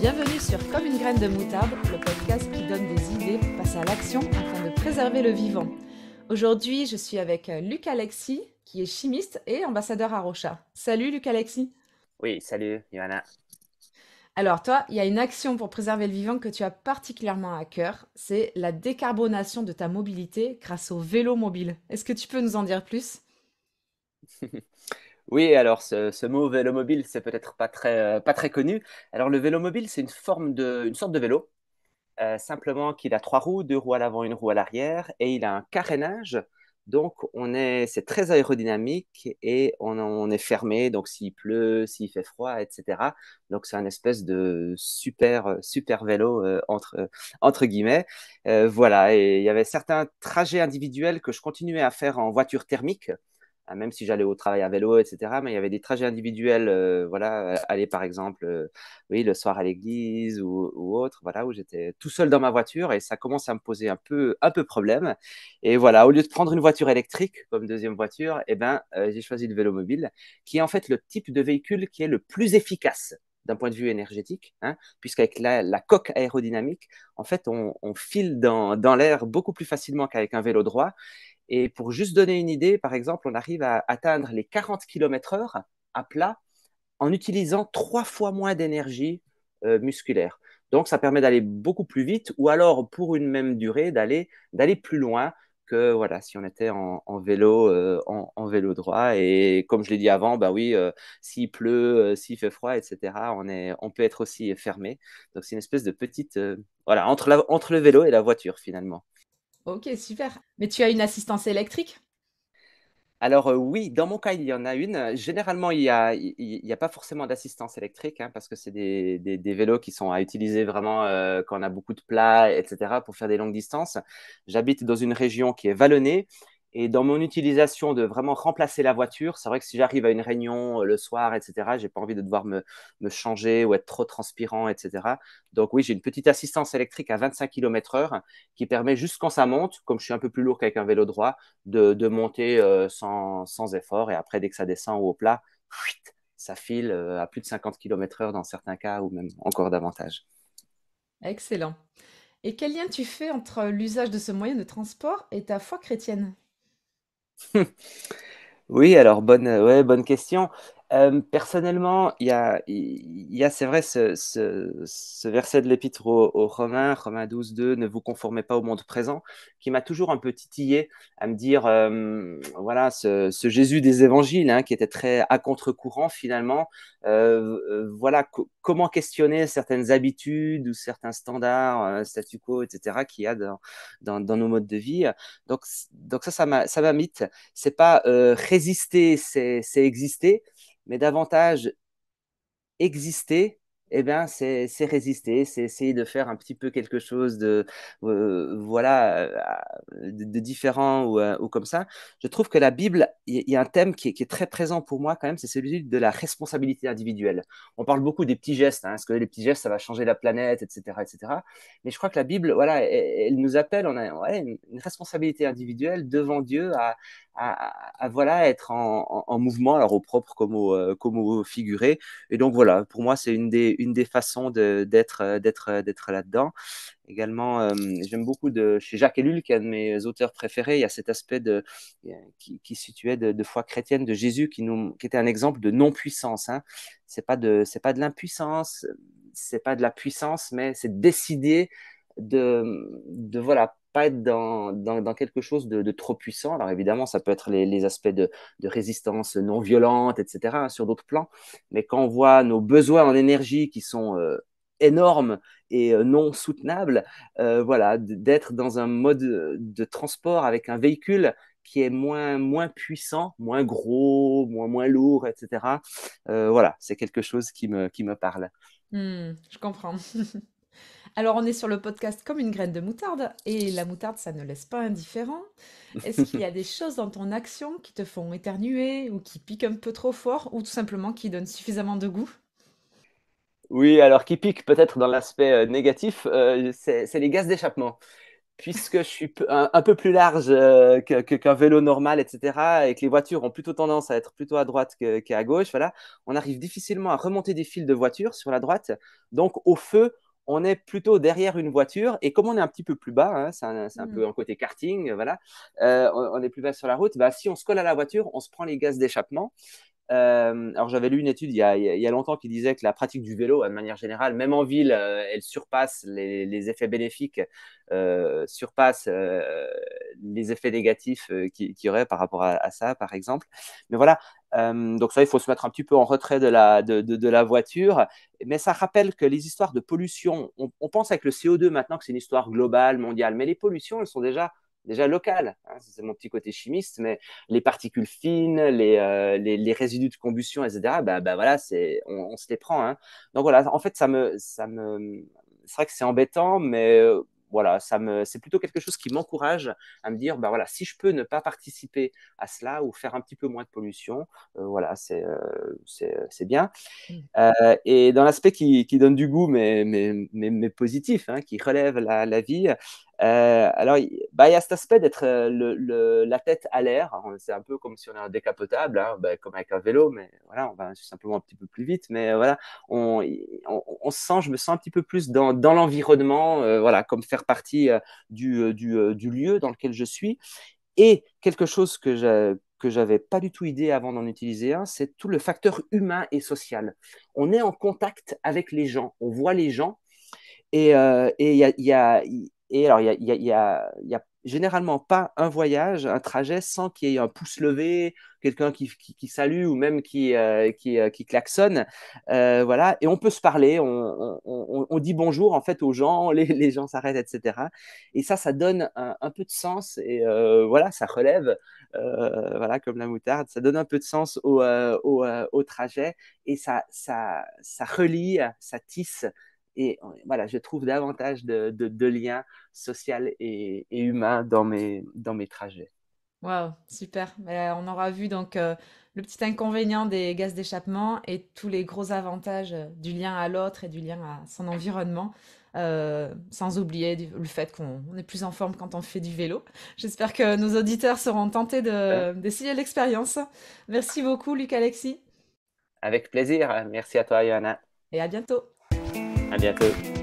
Bienvenue sur Comme une graine de moutarde, le podcast qui donne des idées pour passer à l'action afin de préserver le vivant. Aujourd'hui, je suis avec euh, Luc Alexis, qui est chimiste et ambassadeur à Rocha. Salut Luc Alexis. Oui, salut Johanna. Alors toi, il y a une action pour préserver le vivant que tu as particulièrement à cœur, c'est la décarbonation de ta mobilité grâce au vélo mobile. Est-ce que tu peux nous en dire plus Oui, alors ce, ce mot mobile, c'est peut-être euh, pas très, connu. Alors le vélo mobile, c'est une, forme de, une sorte de vélo, euh, simplement qu'il a trois roues, deux roues à l'avant, une roue à l'arrière, et il a un carénage. Donc on est, c'est très aérodynamique et on, est fermé. Donc s'il pleut, s'il fait froid, etc. Donc c'est un espèce de super, super vélo euh, entre, guillemets. voilà. Et il y avait certains trajets individuels que je continuais à faire en voiture thermique. Ah, même si j'allais au travail à vélo, etc. Mais il y avait des trajets individuels, euh, voilà, euh, aller par exemple, euh, oui, le soir à l'église ou, autre, voilà, où j'étais tout seul dans ma voiture et ça commence à me poser un peu, un peu problème. Et voilà, au lieu de prendre une voiture électrique comme deuxième voiture, eh ben, j'ai choisi le vélo mobile, qui est en fait le type de véhicule qui est le plus efficace d'un point de vue énergétique, hein, puisqu'avec la, coque aérodynamique, en fait, on, file dans, dans l'air beaucoup plus facilement qu'avec un vélo droit. Et pour juste donner une idée, par exemple, on arrive à atteindre les 40 km/h à plat en utilisant trois fois moins d'énergie euh, musculaire. Donc, ça permet d'aller beaucoup plus vite ou alors pour une même durée d'aller d'aller plus loin que voilà si on était en, vélo euh, en, vélo droit et comme je l'ai dit avant bah oui euh, s'il pleut s'il fait froid etc on est on peut être aussi fermé donc c'est une espèce de petite voilà entre entre le vélo et la voiture finalement Ok, super. Mais tu as une assistance électrique alors euh, oui, dans mon cas, il y en a une. Généralement, il n'y a, y a pas forcément d'assistance électrique hein, parce que c'est des, vélos qui sont à utiliser vraiment euh, quand on a beaucoup de plats, etc., pour faire des longues distances. J'habite dans une région qui est vallonnée et dans mon utilisation de vraiment remplacer la voiture, c'est vrai que si j'arrive à une réunion euh, le soir, etc., j'ai pas envie de devoir me, changer ou être trop transpirant, etc. Donc oui, j'ai une petite assistance électrique à 25 km/h qui permet juste quand ça monte, comme je suis un peu plus lourd qu'avec un vélo droit, de, de monter euh, sans, sans, effort. Et après, dès que ça descend au plat, ça file euh, à plus de 50 km/h dans certains cas ou même encore davantage. Excellent. Et quel lien tu fais entre l'usage de ce moyen de transport et ta foi chrétienne Oui, alors bonne, ouais, bonne question. Euh, personnellement, il y a, c'est vrai, ce, verset de l'Épître aux, Romains, Romains 12, 2, ne vous conformez pas au monde présent, qui m'a toujours un peu titillé à me dire, euh, voilà, ce, Jésus des évangiles, hein, qui était très à contre-courant finalement, euh, voilà, comment questionner certaines habitudes ou certains standards, statu quo, etc., qu'il y a dans, nos modes de vie. Donc, donc ça, ça m'amite. C'est pas résister, c'est exister mais davantage exister eh bien, c'est résister, c'est essayer de faire un petit peu quelque chose de, euh, voilà, euh, de, différent ou, euh, ou, comme ça. Je trouve que la Bible, il y, a un thème qui est, très présent pour moi quand même, c'est celui de la responsabilité individuelle. On parle beaucoup des petits gestes, parce hein, que les petits gestes, ça va changer la planète, etc., etc. Mais je crois que la Bible, voilà, elle, nous appelle, on a une, responsabilité individuelle devant Dieu à, à, voilà, être en, mouvement, alors au propre comme au, comme au figuré. Et donc voilà, pour moi, c'est une des, des façons d'être euh, d'être euh, d'être là-dedans. Également, euh, j'aime beaucoup de, chez Jacques Ellul, qui est un de mes auteurs préférés, il y a cet aspect de, qui, situait de, de, foi chrétienne de Jésus, qui, nous, qui était un exemple de non-puissance. Hein. Ce n'est pas de, pas de l'impuissance, c'est pas de la puissance, mais c'est décider de, de voilà, être dans, dans, quelque chose de, trop puissant. Alors évidemment, ça peut être les, aspects de, de, résistance non violente, etc., hein, sur d'autres plans. Mais quand on voit nos besoins en énergie qui sont euh, énormes et euh, non soutenables, euh, voilà, d'être dans un mode de transport avec un véhicule qui est moins, moins puissant, moins gros, moins, moins lourd, etc. voilà, c'est quelque chose qui me, qui me parle. Mmh, je comprends. Alors, on est sur le podcast comme une graine de moutarde, et la moutarde, ça ne laisse pas indifférent. Est-ce qu'il y a des choses dans ton action qui te font éternuer, ou qui piquent un peu trop fort, ou tout simplement qui donnent suffisamment de goût Oui, alors qui pique peut-être dans l'aspect euh, négatif, euh, c'est les gaz d'échappement puisque je suis un, peu plus large euh, qu'un vélo normal, etc., et que les voitures ont plutôt tendance à être plutôt à droite qu'à gauche, voilà, on arrive difficilement à remonter des fils de voitures sur la droite. Donc, au feu, on est plutôt derrière une voiture et comme on est un petit peu plus bas, hein, c'est un, mmh. peu un côté karting, voilà, euh, on, est plus bas sur la route. Bah, si on se colle à la voiture, on se prend les gaz d'échappement euh, alors j'avais lu une étude il y, a, longtemps qui disait que la pratique du vélo, de manière générale, même en ville, euh, elle surpasse les, effets bénéfiques, euh, surpasse les effets négatifs qu'il qui y aurait par rapport à, ça, par exemple. Mais voilà, donc ça, il faut se mettre un petit peu en retrait de la, de, la voiture. Mais ça rappelle que les histoires de pollution, on pense avec le CO2 maintenant que c'est une histoire globale, mondiale, mais les pollutions, elles sont déjà déjà local, hein, c'est mon petit côté chimiste, mais les particules fines, les, euh, résidus de combustion, etc. Bah, bah, voilà, c'est on, se les prend. Hein. Donc voilà, en fait, ça me, ça me, c'est vrai que c'est embêtant, mais euh, voilà, ça me, c'est plutôt quelque chose qui m'encourage à me dire, bah voilà, si je peux ne pas participer à cela ou faire un petit peu moins de pollution, euh, voilà, c'est, c'est, bien. Mmh. et dans l'aspect qui, donne du goût, mais, mais, positif, hein, qui relève la, la vie, euh, alors, bah, il y a cet aspect d'être euh, la tête à l'air. Hein, c'est un peu comme si on est un décapotable, hein, bah, comme avec un vélo, mais voilà, on va simplement un petit peu plus vite. Mais euh, voilà, on, on, on sent, je me sens un petit peu plus dans, l'environnement, voilà, comme faire partie du, du, lieu dans lequel je suis. Et quelque chose que je que j'avais pas du tout idée avant d'en utiliser un, c'est tout le facteur humain et social. On est en contact avec les gens, on voit les gens, et il y, a et alors, il n'y a, y a, y a, généralement pas un voyage, un trajet sans qu'il y ait un pouce levé, quelqu'un qui, qui, qui, salue ou même qui, euh, qui, euh, qui, klaxonne. Euh, voilà. Et on peut se parler, on, on, on, dit bonjour en fait aux gens, les, les gens s'arrêtent, etc. Et ça, ça donne un, peu de sens et voilà, ça relève, voilà, comme la moutarde, ça donne un peu de sens au, au, au trajet et ça, ça, ça relie, ça tisse. Et euh, voilà, je trouve davantage de, liens sociaux et, humains dans mes, dans mes trajets. Waouh, super. Ben, on aura vu donc euh, le petit inconvénient des gaz d'échappement et tous les gros avantages euh, du lien à l'autre et du lien à son environnement, sans oublier le fait qu'on est plus en forme quand on fait du vélo. J'espère que nos auditeurs seront tentés d'essayer l'expérience. Merci beaucoup, Luc Alexis. Avec plaisir. Merci à toi, Yana. Et à bientôt. 对。